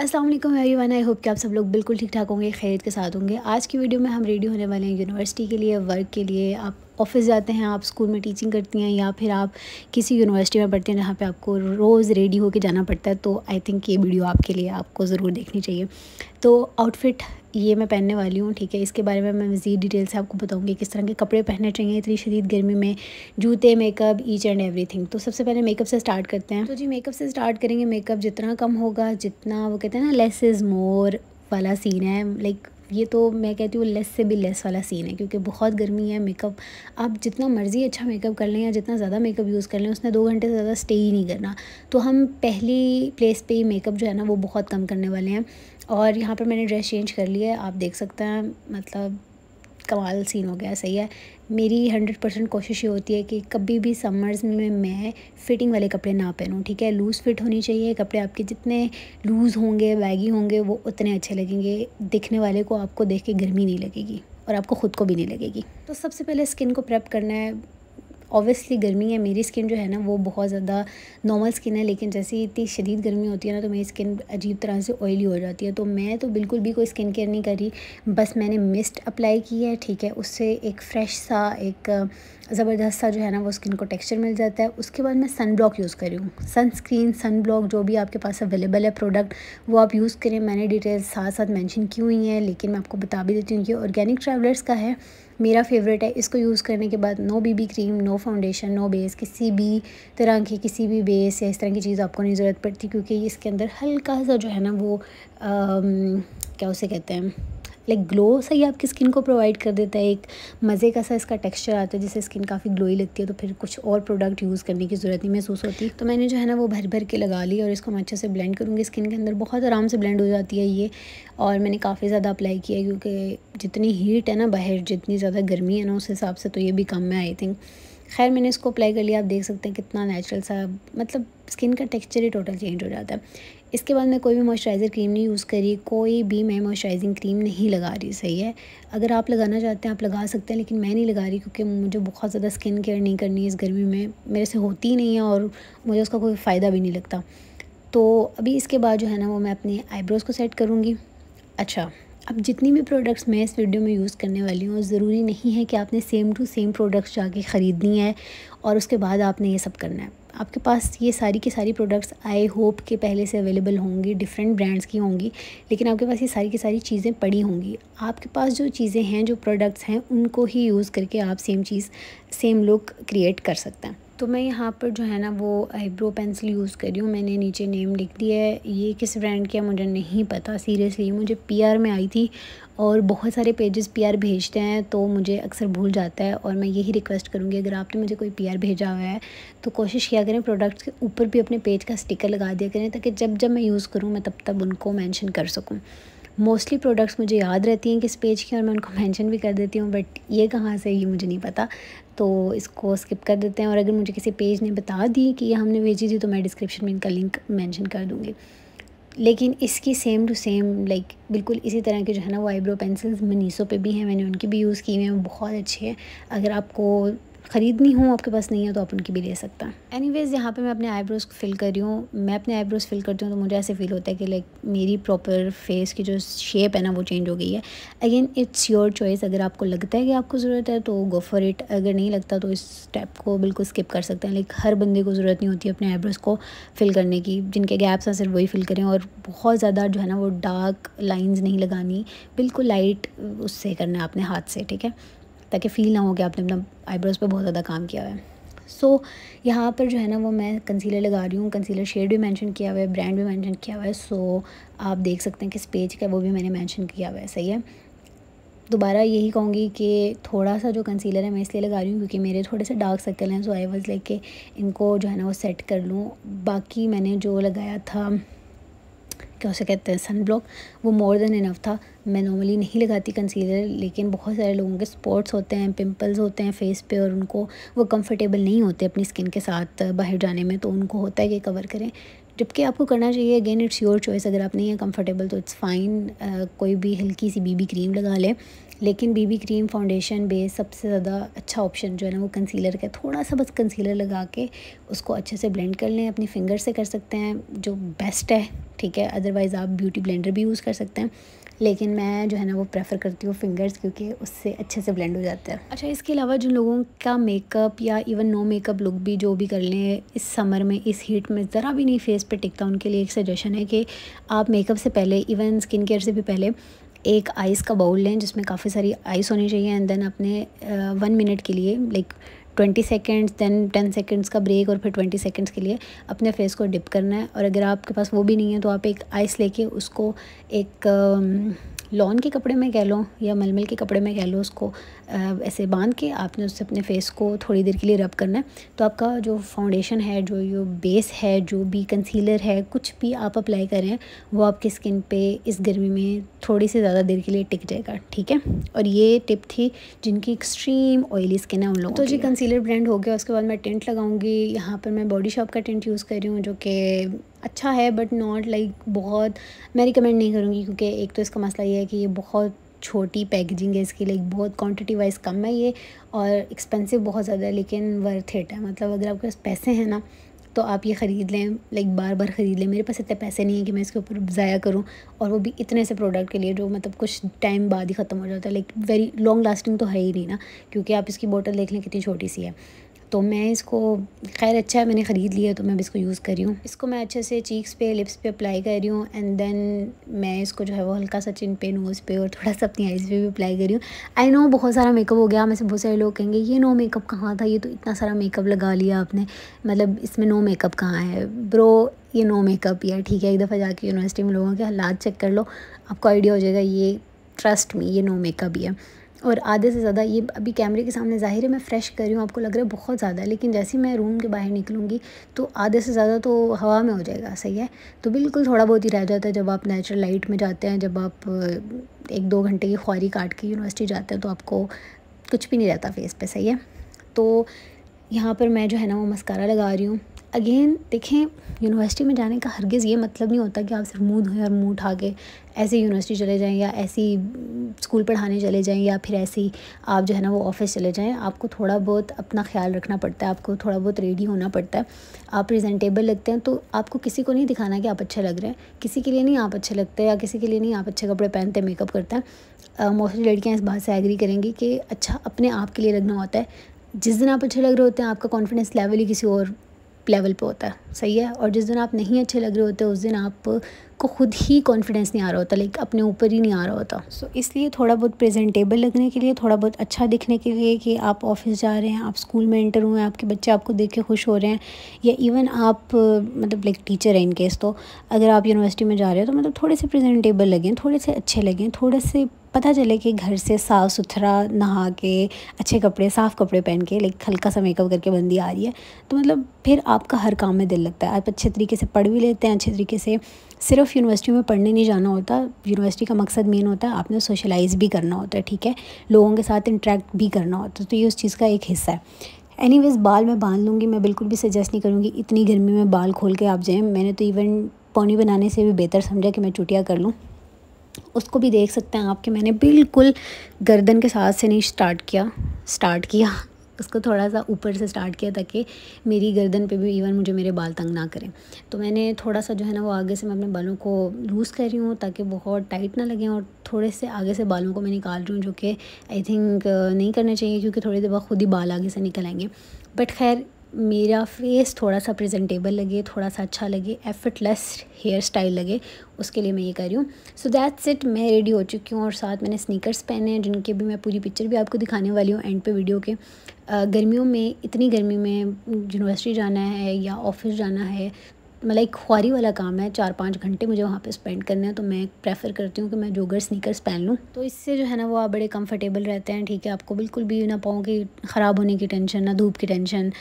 Aslam one I hope कि आप सब लोग बिल्कुल ठीक ठाक होंगे खैरियत के साथ होंगे आज की वीडियो में हम रेडी होने वाले हैं यूनिवर्सिटी के लिए वर्क के लिए आप ऑफिस जाते हैं आप स्कूल में टीचिंग करती हैं या फिर आप किसी यूनिवर्सिटी में पढ़ते हैं जहाँ पे आपको रोज़ रेडी होकर जाना पड़ता है तो आई थिंक ये वीडियो आपके लिए आपको ज़रूर देखनी चाहिए तो आउटफिट ये मैं पहनने वाली हूँ ठीक है इसके बारे में मैं मज़ीद डिटेल से आपको बताऊँगी किस तरह के कपड़े पहनने चाहिए इतनी शदीद गर्मी में जूते मेकअप ईच एंड एवरीथिंग तो सबसे पहले मेकअप से स्टार्ट करते हैं तो जी मेकअप से स्टार्ट करेंगे मेकअप जितना कम होगा जितना वो कहते हैं ना लेस इज़ मोर वाला सीन है लाइक ये तो मैं कहती हूँ लेस से भी लेस वाला सीन है क्योंकि बहुत गर्मी है मेकअप आप जितना मर्ज़ी अच्छा मेकअप कर लें या जितना ज़्यादा मेकअप यूज़ कर लें उसने दो घंटे से ज़्यादा स्टे ही नहीं करना तो हम पहली प्लेस पे ही मेकअप जो है ना वो बहुत कम करने वाले हैं और यहाँ पर मैंने ड्रेस चेंज कर लिया है आप देख सकते हैं मतलब कमाल सीन हो गया सही है मेरी हंड्रेड परसेंट कोशिश ये होती है कि कभी भी समर्स में मैं फ़िटिंग वाले कपड़े ना पहनूं ठीक है लूज़ फिट होनी चाहिए कपड़े आपके जितने लूज़ होंगे बैगी होंगे वो उतने अच्छे लगेंगे दिखने वाले को आपको देख के गर्मी नहीं लगेगी और आपको ख़ुद को भी नहीं लगेगी तो सबसे पहले स्किन को प्रेप करना है ऑब्वियसली गर्मी है मेरी स्किन जो है ना वो बहुत ज़्यादा नॉर्मल स्किन है लेकिन जैसे ही इतनी शदीद गर्मी होती है ना तो मेरी स्किन अजीब तरह से ऑयली हो जाती है तो मैं तो बिल्कुल भी कोई स्किन केयर नहीं करी बस मैंने मिस्ट अप्लाई की है ठीक है उससे एक फ्रेश सा एक ज़बरदस्त सा जो है ना वो स्किन को टेक्सचर मिल जाता है उसके बाद मैं सन ब्लॉक यूज़ करी हूँ सनस्क्रीन सन ब्लॉक जो भी आपके पास अवेलेबल है प्रोडक्ट वो आप यूज़ करें मैंने डिटेल्स साथ साथ मेंशन की हुई हैं लेकिन मैं आपको बता भी देती हूँ कि ऑर्गेनिक ट्रैवलर्स का है मेरा फेवरेट है इसको यूज़ करने के बाद no BB cream no foundation no base किसी भी तरह की किसी भी बेस या इस तरह की चीज़ आपको नहीं ज़रूरत पड़ती क्योंकि इसके अंदर हल्का सा जो है ना वो आ, क्या उसे कहते हैं लाइक ग्लो सा ही आपकी स्किन को प्रोवाइड कर देता है एक मज़े का सा इसका टेक्सचर आता है जिससे स्किन काफ़ी ग्लोई लगती है तो फिर कुछ और प्रोडक्ट यूज़ करने की ज़रूरत नहीं महसूस होती तो मैंने जो है ना वो भर भर के लगा ली और इसको मैं अच्छे से ब्लेंड करूँगी स्किन के अंदर बहुत आराम से ब्लेंड हो जाती है ये और मैंने काफ़ी ज़्यादा अप्लाई किया क्योंकि जितनी हीट है ना बाहर जितनी ज़्यादा गर्मी है ना उस हिसाब से तो ये भी कम है आई थिंक खैर मैंने इसको अप्लाई कर लिया आप देख सकते हैं कितना नेचुरल सा मतलब स्किन का टेक्सचर ही टोटल चेंज हो जाता है इसके बाद मैं कोई भी मॉइस्चराइज़र क्रीम नहीं यूज़ करी कोई भी मैं मॉइस्चराइजिंग क्रीम नहीं लगा रही सही है अगर आप लगाना चाहते हैं आप लगा सकते हैं लेकिन मैं नहीं लगा रही क्योंकि मुझे बहुत ज़्यादा स्किन केयर नहीं करनी है इस गर्मी में मेरे से होती ही नहीं है और मुझे उसका कोई फ़ायदा भी नहीं लगता तो अभी इसके बाद जो है ना वो मैं अपने आईब्रोज़ को सेट करूँगी अच्छा अब जितनी भी प्रोडक्ट्स मैं इस वीडियो में यूज़ करने वाली हूँ ज़रूरी नहीं है कि आपने सेम टू सेम प्रोडक्ट्स जाके ख़रीदनी है और उसके बाद आपने ये सब करना है आपके पास ये सारी की सारी प्रोडक्ट्स आई होप के पहले से अवेलेबल होंगी डिफरेंट ब्रांड्स की होंगी लेकिन आपके पास ये सारी की सारी चीज़ें पड़ी होंगी आपके पास जो चीज़ें हैं जो प्रोडक्ट्स हैं उनको ही यूज़ करके आप सेम चीज़ सेम लुक क्रिएट कर सकते हैं तो मैं यहाँ पर जो है ना वो आईब्रो पेंसिल यूज़ करी हूँ मैंने नीचे नेम लिख दिया है ये किस ब्रांड की है मुझे नहीं पता सीरियसली मुझे पीआर में आई थी और बहुत सारे पेजेस पीआर भेजते हैं तो मुझे अक्सर भूल जाता है और मैं यही रिक्वेस्ट करूँगी अगर आपने मुझे कोई पीआर भेजा हुआ है तो कोशिश किया करें प्रोडक्ट्स के ऊपर भी अपने पेज का स्टिकर लगा दिया करें ताकि जब जब मैं यूज़ करूँ मैं तब तब उनको मैंशन कर सकूँ मोस्टली प्रोडक्ट्स मुझे याद रहती हैं किस पेज की और मैं उनको मेंशन भी कर देती हूँ बट ये कहाँ से ये मुझे नहीं पता तो इसको स्किप कर देते हैं और अगर मुझे किसी पेज ने बता दी कि ये हमने भेजी थी तो मैं डिस्क्रिप्शन में इनका लिंक मैंशन कर दूँगी लेकिन इसकी सेम टू सेम लाइक बिल्कुल इसी तरह के जो है ना वो आईब्रो पेंसिल्स मनीसो पे भी हैं मैंने उनकी भी यूज़ की हुई हैं बहुत अच्छे हैं अगर आपको ख़रीदनी हो आपके पास नहीं है तो आप उनकी भी ले सकते हैं एनी वेज़ यहाँ पर मैं अपने आईब्रोज़ को फिल कर रही हूँ मैं अपने आईब्रोज़ फिल करती हूँ तो मुझे ऐसे फील होता है कि लाइक मेरी प्रॉपर फेस की जो शेप है ना वो चेंज हो गई है अगेन इट्स योर चॉइस अगर आपको लगता है कि आपको ज़रूरत है तो गो फॉर इट अगर नहीं लगता तो इस स्टेप को बिल्कुल स्किप कर सकते हैं लाइक हर बंदे को ज़रूरत नहीं होती अपने आईब्रोज़ को फिल करने की जिनके गैप्स हैं सिर्फ वही फिल करें और बहुत ज़्यादा जो है ना वो डार्क लाइन्स नहीं लगानी बिल्कुल लाइट उससे करना है अपने हाथ से ठीक है ताकि फ़ील ना हो कि आपने अपना आईब्रोज़ पर बहुत ज़्यादा काम किया हुआ है सो so, यहाँ पर जो है ना वो मैं कंसीलर लगा रही हूँ कंसीलर शेड भी मेंशन किया हुआ है ब्रांड भी मेंशन किया हुआ है सो so, आप देख सकते हैं किस पेज का वो भी मैंने मेंशन किया हुआ है सही है दोबारा यही कहूँगी कि थोड़ा सा जो कंसीलर है मैं इसलिए लगा रही हूँ क्योंकि मेरे थोड़े से डार्क सर्कल हैं सो आई वॉज लाइक के इनको जो है ना वो सेट कर लूँ बाकी मैंने जो लगाया था क्या उसे कहते हैं सन ब्लॉक वो मोर देन इनफ था मैं नॉर्मली नहीं लगाती कंसीलर लेकिन बहुत सारे लोगों के स्पॉट्स होते हैं पिंपल्स होते हैं फेस पे और उनको वो कंफर्टेबल नहीं होते अपनी स्किन के साथ बाहर जाने में तो उनको होता है कि कवर करें जबकि आपको करना चाहिए अगेन इट्स योर चॉइस अगर आप नहीं है कंफर्टेबल तो इट्स फ़ाइन कोई भी हल्की सी बीबी क्रीम लगा लें लेकिन बीबी क्रीम फाउंडेशन बेस सबसे ज़्यादा अच्छा ऑप्शन जो है ना वो कंसीलर का थोड़ा सा बस कंसीलर लगा के उसको अच्छे से ब्लेंड कर लें अपनी फिंगर से कर सकते हैं जो बेस्ट है ठीक है अदरवाइज़ आप ब्यूटी ब्लेंडर भी यूज़ कर सकते हैं लेकिन मैं जो है ना वो प्रेफर करती हूँ फिंगर्स क्योंकि उससे अच्छे से ब्लेंड हो जाता है अच्छा इसके अलावा जिन लोगों का मेकअप या इवन नो मेकअप लुक भी जो भी कर लें इस समर में इस हीट में ज़रा भी नहीं फेस पर टिकता उनके लिए एक सजेशन है कि आप मेकअप से पहले इवन स्किन केयर से भी पहले एक आइस का बाउल लें जिसमें काफ़ी सारी आइस होनी चाहिए एंड देन अपने वन मिनट के लिए like twenty seconds then ten seconds का ब्रेक और फिर ट्वेंटी सेकेंड्स के लिए अपने फेस को डिप करना है और अगर आपके पास वो भी नहीं है तो आप एक आइस लेके उसको एक um, लॉन के कपड़े में कह लो या मलमल के कपड़े में कह लो उसको ऐसे बांध के आपने उससे अपने फेस को थोड़ी देर के लिए रब करना है तो आपका जो फाउंडेशन है जो ये बेस है जो भी कंसीलर है कुछ भी आप अप्लाई करें वो आपकी स्किन पे इस गर्मी में थोड़ी से ज़्यादा देर के लिए टिक जाएगा ठीक है और ये टिप थी जिनकी एक्सट्रीम ऑयली स्किन है उन लोगों तो जी कंसीलर ब्रांड हो गया उसके बाद मैं टेंट लगाऊंगी यहाँ पर मैं बॉडी शॉप का टेंट यूज़ कर रही हूँ जो कि अच्छा है बट नॉट लाइक बहुत मैं रिकमेंड नहीं करूँगी क्योंकि एक तो इसका मसला ये है कि ये बहुत छोटी पैकेजिंग है इसकी लाइक बहुत क्वांटिटी वाइज कम है ये और एक्सपेंसिव बहुत ज़्यादा है लेकिन वर्थ इट है मतलब अगर आपके पास पैसे हैं ना तो आप ये ख़रीद लें लाइक बार बार ख़रीद लें मेरे पास इतने पैसे नहीं है कि मैं इसके ऊपर ज़ाया करूँ और वो भी इतने से प्रोडक्ट के लिए जो मतलब कुछ टाइम बाद ही ख़त्म हो जाता है लाइक वेरी लॉन्ग लास्टिंग तो है ही नहीं ना क्योंकि आप इसकी बोतल देख लें कितनी छोटी सी है तो मैं इसको खैर अच्छा है मैंने ख़रीद लिया तो मैं अब इसको यूज़ कर रही हूँ इसको मैं अच्छे से चीक्स पे लिप्स पे अप्लाई कर रही हूँ एंड देन मैं इसको जो है वो हल्का सा चिन पे नोज़ पे और थोड़ा सा अपनी आइज़ पे भी अप्लाई कर रही हूँ आई नो बहुत सारा मेकअप हो गया मैं बहुत सारे लोग कहेंगे ये नो मेकअप कहाँ था ये तो इतना सारा मेकअप लगा लिया आपने मतलब इसमें नो मेकअप कहाँ है ब्रो ये नो मेकअप या ठीक है एक दफ़ा जाके यूनिवर्सिटी में लोगों के हालात चेक कर लो आपको आइडिया हो जाएगा ये ट्रस्ट में ये नो मेकअप ही है और आधे से ज़्यादा ये अभी कैमरे के सामने ज़ाहिर है मैं फ़्रेश कर रही हूँ आपको लग रहा है बहुत ज़्यादा लेकिन जैसे ही मैं रूम के बाहर निकलूँगी तो आधे से ज़्यादा तो हवा में हो जाएगा सही है तो बिल्कुल थोड़ा बहुत ही रह जाता है जब आप नेचुरल लाइट में जाते हैं जब आप एक दो घंटे की ख्वारी काट के यूनिवर्सिटी जाते हैं तो आपको कुछ भी नहीं रहता फेस पर सही है तो यहाँ पर मैं जो है ना वो मस्कारा लगा रही हूँ अगेन देखें यूनिवर्सिटी में जाने का हरगिज़ ये मतलब नहीं होता कि आप सिर्फ मुँह धोएं और मुँह उठा के ऐसी यूनिवर्सिटी चले जाएँ या ऐसी स्कूल पढ़ाने चले जाएँ या फिर ऐसी आप जो है ना वो ऑफिस चले जाएँ आपको थोड़ा बहुत अपना ख्याल रखना पड़ता है आपको थोड़ा बहुत रेडी होना पड़ता है आप प्रेजेंटेबल लगते हैं तो आपको किसी को नहीं दिखाना कि आप अच्छे लग रहे हैं किसी के लिए नहीं आप अच्छे लगते या किसी के लिए नहीं आप अच्छे कपड़े पहनते मेकअप करते हैं मोस्टली लड़कियाँ इस बात से एग्री करेंगी कि अच्छा अपने आप के लिए लगना होता है जिस दिन आप अच्छे लग रहे होते हैं आपका कॉन्फिडेंस लेवल ही किसी और लेवल पे होता है सही है और जिस दिन आप नहीं अच्छे लग रहे होते उस दिन आप को खुद ही कॉन्फिडेंस नहीं आ रहा होता लाइक अपने ऊपर ही नहीं आ रहा होता सो so, इसलिए थोड़ा बहुत प्रेजेंटेबल लगने के लिए थोड़ा बहुत अच्छा दिखने के लिए कि आप ऑफिस जा रहे हैं आप स्कूल में एंटर हुए हैं आपके बच्चे आपको देख के खुश हो रहे हैं या इवन आप मतलब लाइक टीचर हैं इनकेस तो अगर आप यूनिवर्सिटी में जा रहे हो तो मतलब थोड़े से प्रेजेंटेबल लगें थोड़े से अच्छे लगें थोड़े से पता चले कि घर से साफ़ सुथरा नहा के अच्छे कपड़े साफ़ कपड़े पहन के लाइक हल्का सा मेकअप करके बंदी आ रही है तो मतलब फिर आपका हर काम में दिल लगता है आप अच्छे तरीके से पढ़ भी लेते हैं अच्छे तरीके से सिर्फ यूनिवर्सिटी में पढ़ने नहीं जाना होता यूनिवर्सिटी का मकसद मेन होता है आपने सोशलाइज़ भी करना होता है ठीक है लोगों के साथ इंट्रैक्ट भी करना होता है तो ये उस चीज़ का एक हिस्सा है एनी बाल मैं बांध लूँगी मैं बिल्कुल भी सजेस्ट नहीं करूँगी इतनी गर्मी में बाल खोल के आप जाएँ मैंने तो इवन पौनी बनाने से भी बेहतर समझा कि मैं चुटिया कर लूँ उसको भी देख सकते हैं आप कि मैंने बिल्कुल गर्दन के साथ से नहीं स्टार्ट किया स्टार्ट किया उसको थोड़ा सा ऊपर से स्टार्ट किया ताकि मेरी गर्दन पे भी इवन मुझे मेरे बाल तंग ना करें तो मैंने थोड़ा सा जो है ना वो आगे से मैं अपने बालों को लूज़ कर रही हूँ ताकि बहुत टाइट ना लगें और थोड़े से आगे से बालों को मैं निकाल रही हूँ जो कि आई थिंक नहीं करना चाहिए क्योंकि थोड़ी देर बाद खुद ही बाल आगे से निकल आएंगे बट खैर मेरा फेस थोड़ा सा प्रेजेंटेबल लगे थोड़ा सा अच्छा लगे एफर्टलेस हेयर स्टाइल लगे उसके लिए मैं ये कर रही हूँ सो दैट्स इट मैं रेडी हो चुकी हूँ और साथ मैंने स्नीकर्स पहने हैं जिनके भी मैं पूरी पिक्चर भी आपको दिखाने वाली हूँ एंड पे वीडियो के गर्मियों में इतनी गर्मी में यूनिवर्सिटी जाना है या ऑफिस जाना है मतलब एक खुआरी वाला काम है चार पाँच घंटे मुझे वहाँ पे स्पेंड करने हैं तो मैं प्रेफर करती हूँ कि मैं जोगर स्नीकर्स पहन लूँ तो इससे जो है ना वो आप बड़े कंफर्टेबल रहते हैं ठीक है आपको बिल्कुल भी ना पाँव की ख़राब होने की टेंशन ना धूप की टेंशन